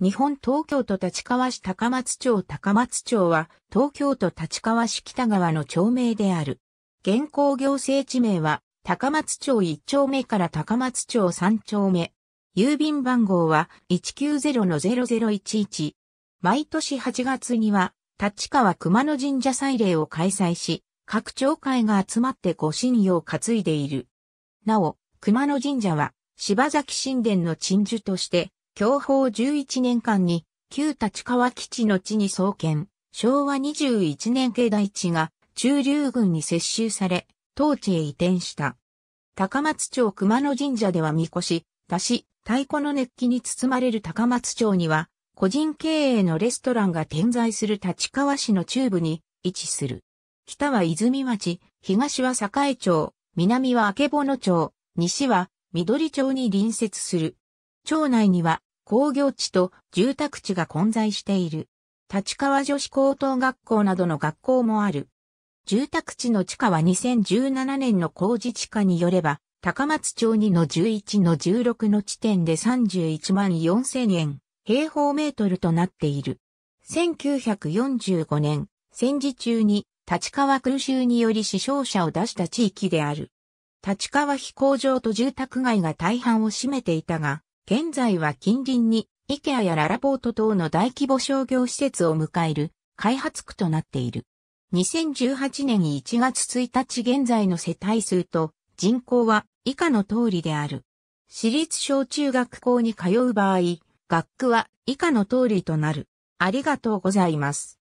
日本東京都立川市高松町高松町は東京都立川市北川の町名である。現行行政地名は高松町1丁目から高松町3丁目。郵便番号は190-0011。毎年8月には立川熊野神社祭礼を開催し、各町会が集まってご神意を担いでいる。なお、熊野神社は柴崎神殿の鎮守として享保11年間に、旧立川基地の地に創建、昭和21年境内地が中流軍に接収され、当地へ移転した。高松町熊野神社ではみこし、出し、太鼓の熱気に包まれる高松町には、個人経営のレストランが点在する立川市の中部に位置する。北は泉町、東は栄町、南は明町、西は緑町に隣接する。町内には工業地と住宅地が混在している。立川女子高等学校などの学校もある。住宅地の地下は2017年の工事地下によれば、高松町2の11の16の地点で31万4000円、平方メートルとなっている。1945年、戦時中に立川空襲により死傷者を出した地域である。立川飛行場と住宅街が大半を占めていたが、現在は近隣に、イケアやララポート等の大規模商業施設を迎える開発区となっている。2018年1月1日現在の世帯数と人口は以下の通りである。私立小中学校に通う場合、学区は以下の通りとなる。ありがとうございます。